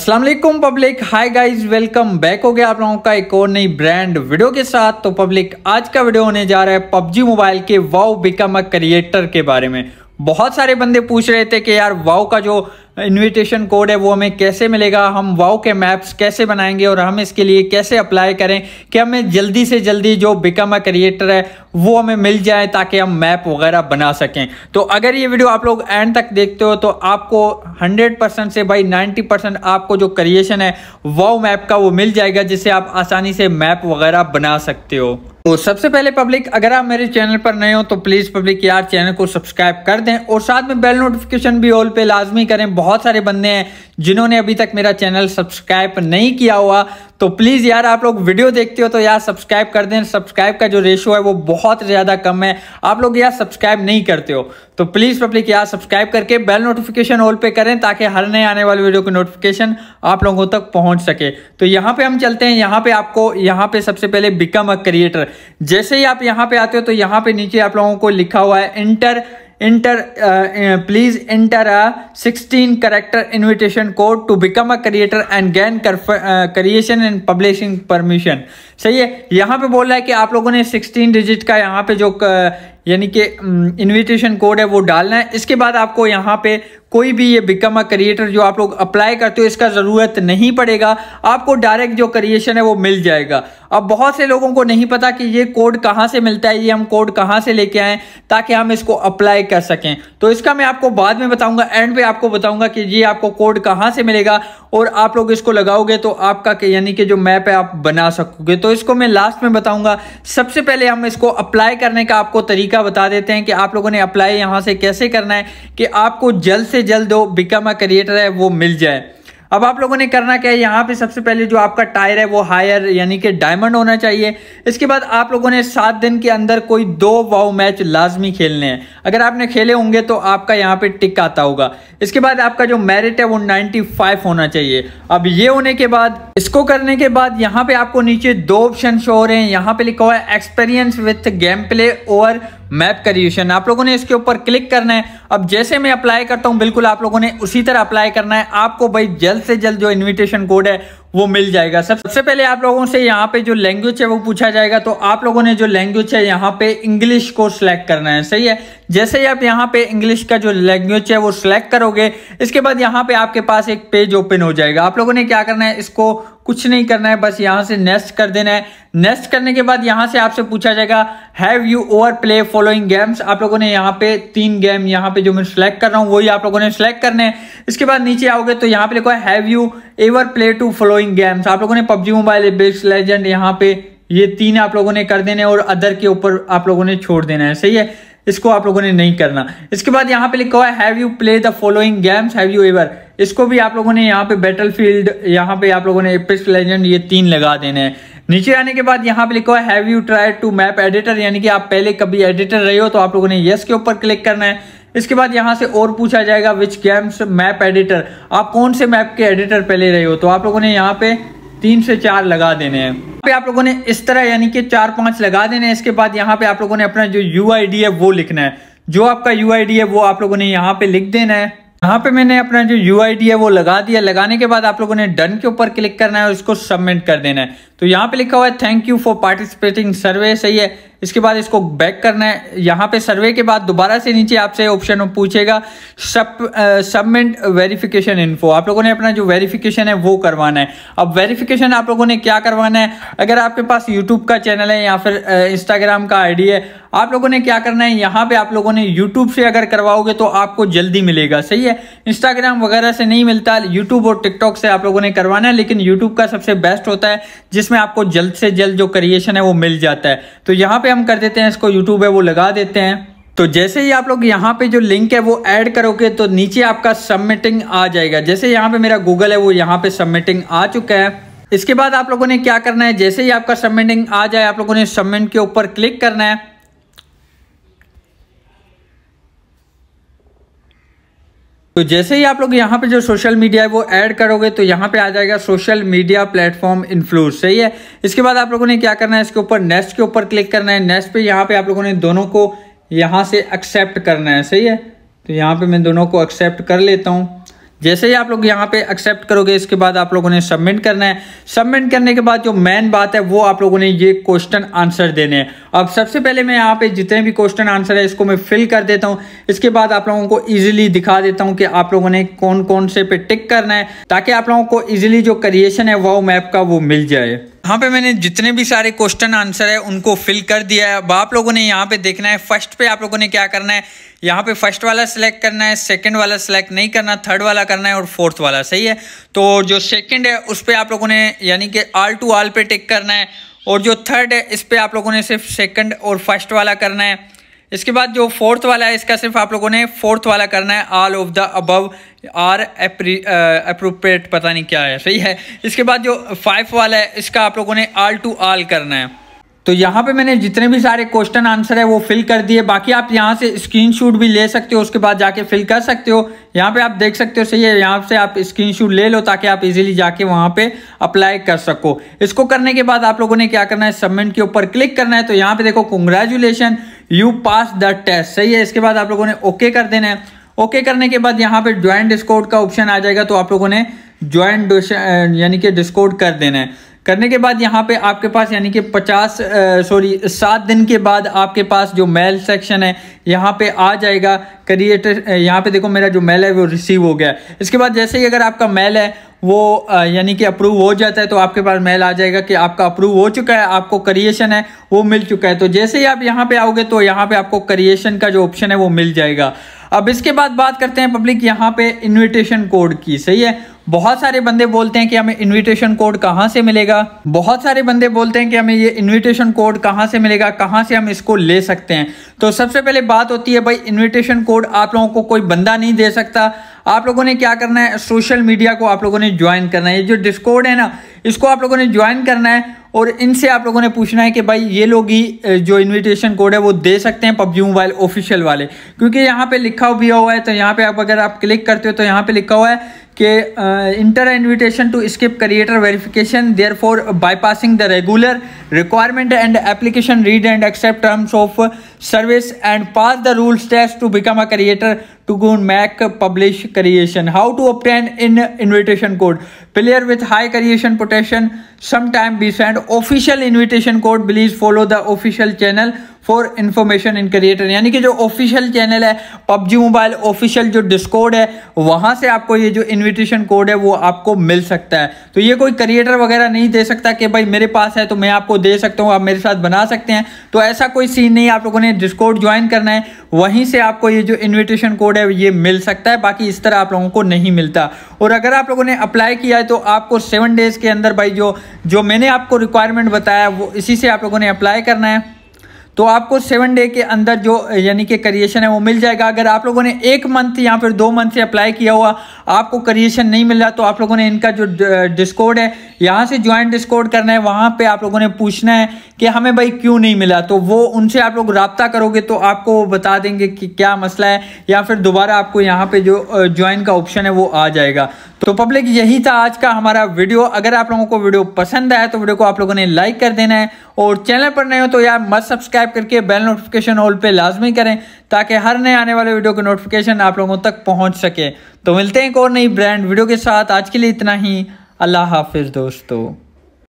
Aslam public hi guys welcome back हो गया आप लोगों का एक और नई ब्रांड वीडियो के साथ तो पब्लिक आज का वीडियो होने जा रहा है पबजी मोबाइल के वाओ बिकम अ क्रिएटर के बारे में बहुत सारे बंदे पूछ रहे थे कि यार वाओ का जो इनविटेशन कोड है वो हमें कैसे मिलेगा हम वाओ के मैप्स कैसे बनाएंगे और हम इसके लिए कैसे अप्लाई करें कि हमें जल्दी से जल्दी जो बिकम अ क्रिएटर है वो हमें मिल जाए ताकि हम मैप वगैरह बना सकें तो अगर ये वीडियो आप लोग एंड तक देखते हो तो आपको 100% से भाई 90% आपको जो क्रिएशन है वाओ मैप का वो मिल जाएगा जिससे आप आसानी से मैप वगैरह बना सकते हो तो सबसे पहले पब्लिक अगर आप मेरे चैनल पर नए हो तो प्लीज़ पब्लिक यार चैनल को सब्सक्राइब कर दें और साथ में बेल नोटिफिकेशन भी ऑल पे लाजमी करें बहुत बहुत सारे बंदे हैं जिन्होंने अभी तक मेरा चैनल सब्सक्राइब नहीं किया हुआ तो प्लीज़ यार आप लोग वीडियो देखते हो तो यार सब्सक्राइब कर दें सब्सक्राइब का जो रेशो है वो बहुत ज़्यादा कम है आप लोग यार सब्सक्राइब नहीं करते हो तो प्लीज़ पब्लिक यार सब्सक्राइब करके बेल नोटिफिकेशन ऑल पे करें ताकि हर नए आने वाले वीडियो की नोटिफिकेशन आप लोगों तक पहुंच सके तो यहाँ पर हम चलते हैं यहाँ पर आपको यहाँ पर सबसे पहले बिकम अ क्रिएटर जैसे ही आप यहाँ पर आते हो तो यहाँ पर नीचे आप लोगों को लिखा हुआ है enter enter uh, uh, please enter a 16 character invitation code to become a creator and gain uh, creation and publishing permission सही है यहाँ पे बोल रहा है कि आप लोगों ने 16 डिजिट का यहाँ पे जो यानी कि इनविटेशन कोड है वो डालना है इसके बाद आपको यहाँ पे कोई भी ये बिकम अ क्रिएटर जो आप लोग अप्लाई करते हो इसका ज़रूरत नहीं पड़ेगा आपको डायरेक्ट जो क्रिएशन है वो मिल जाएगा अब बहुत से लोगों को नहीं पता कि ये कोड कहाँ से मिलता है ये हम कोड कहाँ से लेके आएँ ताकि हम इसको अप्लाई कर सकें तो इसका मैं आपको बाद में बताऊँगा एंड पे आपको बताऊँगा कि ये आपको कोड कहाँ से मिलेगा और आप लोग इसको लगाओगे तो आपका यानी कि जो मैप है आप बना सकोगे तो तो इसको मैं लास्ट में बताऊंगा सबसे पहले हम इसको अप्लाई करने का आपको तरीका बता देते हैं कि आप लोगों ने अप्लाई यहाँ से कैसे करना है कि आपको जल्द से जल्द जो बिकम अ क्रिएटर है वो मिल जाए अब आप लोगों ने करना क्या है यहाँ पे सबसे पहले जो आपका टायर है वो हायर यानी कि डायमंड होना चाहिए इसके बाद आप लोगों ने सात दिन के अंदर कोई दो वाव मैच लाजमी खेलने हैं अगर आपने खेले होंगे तो आपका यहाँ पे टिक आता होगा इसके बाद आपका जो मेरिट है वो 95 होना चाहिए अब ये होने के बाद इसको करने के बाद यहाँ पे आपको नीचे दो ऑप्शन शो हो रहे हैं यहाँ पे लिखा हुआ है एक्सपीरियंस विथ गेम प्ले और मैप क्रिएशन आप लोगों ने इसके ऊपर क्लिक करना है अब जैसे मैं अप्लाई करता हूँ बिल्कुल आप लोगों ने उसी तरह अप्लाई करना है आपको भाई जल्द से जल्द जो इन्विटेशन कोड है वो मिल जाएगा सबसे पहले आप लोगों से यहाँ पे जो लैंग्वेज है वो पूछा जाएगा तो आप लोगों ने जो लैंग्वेज है यहाँ पे इंग्लिश को सिलेक्ट करना है सही है जैसे ही आप यहाँ पे इंग्लिश का जो लैंग्वेज है वो सिलेक्ट करोगे इसके बाद यहाँ पे आपके पास एक पेज ओपन हो जाएगा आप लोगों ने क्या करना है इसको कुछ नहीं करना है बस यहाँ से नेक्स्ट कर देना है नेक्स्ट करने के बाद यहाँ से आपसे पूछा जाएगा have you ever play following games आप लोगों ने यहाँ पे तीन गेम यहाँ पे जो मैं सिलेक्ट कर रहा हूँ वही आप लोगों ने सिलेक्ट करने हैं इसके बाद नीचे आओगे तो यहाँ पे लिखो have you ever play to following going games आप लोगों ने पबजी मोबाइल बेस्ट लेजेंड यहाँ पे ये तीन आप लोगों ने कर देने और अदर के ऊपर आप लोगों ने छोड़ देना है सही है इसको आप लोगों ने नहीं करना इसके बाद यहाँ पे लिखा हुआ have you play the following games have you ever इसको भी आप लोगों ने यहाँ पे बैटल फील्ड यहाँ पे आप लोगों ने एपिस्ट लेजेंड ये तीन लगा देने हैं नीचे आने के बाद यहाँ पे लिखा हुआ have you tried to map editor यानी कि आप पहले कभी एडिटर रहे हो तो आप लोगों ने यस के ऊपर क्लिक करना है इसके बाद यहाँ से और पूछा जाएगा विच गेम्स मैप एडिटर आप कौन से मैप के एडिटर पहले रहे हो तो आप लोगों ने यहाँ पे तीन से चार लगा देने हैं पे आप लोगों ने इस तरह यानी कि चार पांच लगा देने हैं इसके बाद यहाँ पे आप लोगों ने अपना जो यू है वो लिखना है जो आपका यू है वो आप लोगों ने यहाँ पे लिख देना है यहाँ पे मैंने अपना जो यू है वो लगा दिया लगाने के बाद आप लोगों ने डन के ऊपर क्लिक करना है और इसको सबमिट कर देना है तो यहाँ पे लिखा हुआ है thank you for participating survey सही है इसके बाद इसको बैक करना है यहाँ पे सर्वे के बाद दोबारा से नीचे आपसे ऑप्शन पूछेगा सब सबमिट वेरिफिकेशन इन्फो आप लोगों ने अपना जो वेरिफिकेशन है वो करवाना है अब वेरिफिकेशन आप लोगों ने क्या करवाना है अगर आपके पास यूट्यूब का चैनल है या फिर इंस्टाग्राम का आईडी है आप लोगों ने क्या करना है यहाँ पे आप लोगों ने यूट्यूब से अगर करवाओगे तो आपको जल्दी मिलेगा सही है इंस्टाग्राम वगैरह से नहीं मिलता यूट्यूब और टिकटॉक से आप लोगों ने करवाना है लेकिन यूट्यूब का सबसे बेस्ट होता है जिसमें आपको जल्द से जल्द जो क्रिएशन है वो मिल जाता है तो यहाँ पे हम कर देते हैं इसको यूट्यूब है वो लगा देते हैं तो जैसे ही आप लोग यहाँ पे जो लिंक है वो ऐड करोगे तो नीचे आपका सबमिटिंग आ जाएगा जैसे यहाँ पे मेरा गूगल है वो यहाँ पे सबमिटिंग आ चुका है इसके बाद आप लोगों ने क्या करना है जैसे ही आपका सबमिटिंग आ जाए आप लोगों ने सबमिट के ऊपर क्लिक करना है तो जैसे ही आप लोग यहाँ पे जो सोशल मीडिया है वो ऐड करोगे तो यहाँ पे आ जाएगा सोशल मीडिया प्लेटफॉर्म इन्फ्लूज सही है इसके बाद आप लोगों ने क्या करना है इसके ऊपर नेक्स्ट के ऊपर क्लिक करना है नेक्स्ट पे यहाँ पे आप लोगों ने दोनों को यहाँ से एक्सेप्ट करना है सही है तो यहाँ पे मैं दोनों को एक्सेप्ट कर लेता हूँ जैसे ही आप लोग यहाँ पे एक्सेप्ट करोगे इसके बाद आप लोगों ने सबमिट करना है सबमिट करने के बाद जो मेन बात है वो आप लोगों ने ये क्वेश्चन आंसर देने हैं अब सबसे पहले मैं यहाँ पे जितने भी क्वेश्चन आंसर है इसको मैं फिल कर देता हूँ इसके बाद आप लोगों को ईजिली दिखा देता हूँ कि आप लोगों ने कौन कौन से पे टिक करना है ताकि आप लोगों को ईजिली जो क्रिएशन है वाओ मैप का वो मिल जाए यहाँ पे मैंने जितने भी सारे क्वेश्चन आंसर है उनको फिल कर दिया है अब आप लोगों ने यहाँ पे देखना है फर्स्ट पे आप लोगों ने क्या करना है यहाँ पे फर्स्ट वाला सिलेक्ट करना है सेकंड वाला सिलेक्ट नहीं करना थर्ड वाला करना है और फोर्थ वाला सही है तो जो सेकंड है उस पर आप लोगों ने यानी कि आल टू आल पे टिक करना है और जो थर्ड है इस पर आप लोगों ने सिर्फ सेकेंड और फर्स्ट वाला करना है इसके बाद जो फोर्थ वाला है इसका सिर्फ आप लोगों ने फोर्थ वाला करना है all of the above are appropriate पता नहीं क्या है सही है इसके बाद जो फाइव वाला है इसका आप लोगों ने आल टू आल करना है तो यहाँ पे मैंने जितने भी सारे क्वेश्चन आंसर है वो फिल कर दिए बाकी आप यहाँ से स्क्रीनशॉट भी ले सकते हो उसके बाद जाके फिल कर सकते हो यहाँ पे आप देख सकते हो सही है यहाँ से आप स्क्रीनशॉट ले लो ताकि आप इजीली जाके वहाँ पे अप्लाई कर सको इसको करने के बाद आप लोगों ने क्या करना है सबमिट के ऊपर क्लिक करना है तो यहाँ पे देखो congratulation you pass the test सही है इसके बाद आप लोगों ने ओके कर देना है ओके करने के बाद यहाँ पे ज्वाइन डिस्कोड का ऑप्शन आ जाएगा तो आप लोगों ने ज्वाइन यानी कि डिस्कोड कर देना है करने के बाद यहाँ पे आपके पास यानी कि 50 सॉरी सात दिन के बाद आपके पास जो मेल सेक्शन है यहाँ पे आ जाएगा क्रिएटर यहाँ पे देखो मेरा जो मेल है वो रिसीव हो गया इसके बाद जैसे ही अगर आपका मेल है वो यानी कि अप्रूव हो जाता है तो आपके पास मेल आ जाएगा कि आपका अप्रूव हो चुका है आपको करिएशन है वो मिल चुका है तो जैसे ही आप यहाँ पे आओगे तो यहाँ पे आपको करिएशन का जो ऑप्शन है वो मिल जाएगा अब इसके बाद बात करते हैं पब्लिक यहाँ पे इन्विटेशन कोड की सही है बहुत सारे बंदे बोलते हैं कि हमें इन्विटेशन कोड कहाँ से मिलेगा बहुत सारे बंदे बोलते हैं कि हमें ये इन्विटेशन कोड कहाँ से मिलेगा कहाँ से हम इसको ले सकते हैं तो सबसे पहले बात होती है भाई इन्विटेशन कोड आप लोगों को कोई बंदा नहीं दे सकता आप लोगों ने क्या करना है सोशल मीडिया को आप लोगों ने ज्वाइन करना है ये जो डिस्कोड है ना इसको आप लोगों ने ज्वाइन करना है और इनसे आप लोगों ने पूछना है कि भाई ये लोग ही जो इनविटेशन कोड है वो दे सकते हैं पबजी मोबाइल ऑफिशियल वाले क्योंकि यहाँ पे लिखा भी हुआ है तो यहाँ पे आप अगर आप क्लिक करते हो तो यहाँ पे लिखा हुआ है कि enter invitation to skip creator verification there for bypassing the regular requirement and application read and accept terms of service and pass the rules test to become a creator to go make publish creation how to obtain in invitation code player with high creation पोटेशन sometime be send official invitation code please follow the official channel for information in creator यानी कि जो official channel है PUBG mobile official जो Discord है वहाँ से आपको ये जो इन्विटेशन कोड है वो आपको मिल सकता है तो ये कोई क्रिएटर वगैरह नहीं दे सकता कि भाई मेरे पास है तो मैं आपको दे सकता हूँ आप मेरे साथ बना सकते हैं तो ऐसा कोई सीन नहीं आप लोगों ने डिस्कोड ज्वाइन करना है वहीं से आपको ये जो इन्विटेशन कोड है ये मिल सकता है बाकी इस तरह आप लोगों को नहीं मिलता और अगर आप लोगों ने अप्लाई किया है तो आपको सेवन डेज़ के अंदर भाई जो जो मैंने आपको रिक्वायरमेंट बताया वो इसी से आप लोगों ने अप्लाई करना है तो आपको सेवन डे के अंदर जो यानी कि करिएशन है वो मिल जाएगा अगर आप लोगों ने एक मंथ या फिर दो मंथ से अप्लाई किया हुआ आपको करिएशन नहीं मिल रहा तो आप लोगों ने इनका जो डिस्कोड है यहाँ से ज्वाइन डिस्कोड करना है वहाँ पे आप लोगों ने पूछना है कि हमें भाई क्यों नहीं मिला तो वो उनसे आप लोग रबता करोगे तो आपको बता देंगे कि क्या मसला है या फिर दोबारा आपको यहाँ पर जो ज्वाइन का ऑप्शन है वो आ जाएगा तो पब्लिक यही था आज का हमारा वीडियो अगर आप लोगों को वीडियो पसंद आया तो वीडियो को आप लोगों ने लाइक कर देना है और चैनल पर नहीं हो तो यार मत सब्सक्राइब सब्सक्राइब करके बेल नोटिफिकेशन ऑल पे लाजमी करें ताकि हर नए आने वाले वीडियो के नोटिफिकेशन आप लोगों तक पहुंच सके तो मिलते हैं एक और नई ब्रांड वीडियो के साथ आज के लिए इतना ही अल्लाह हाफिज़ दोस्तों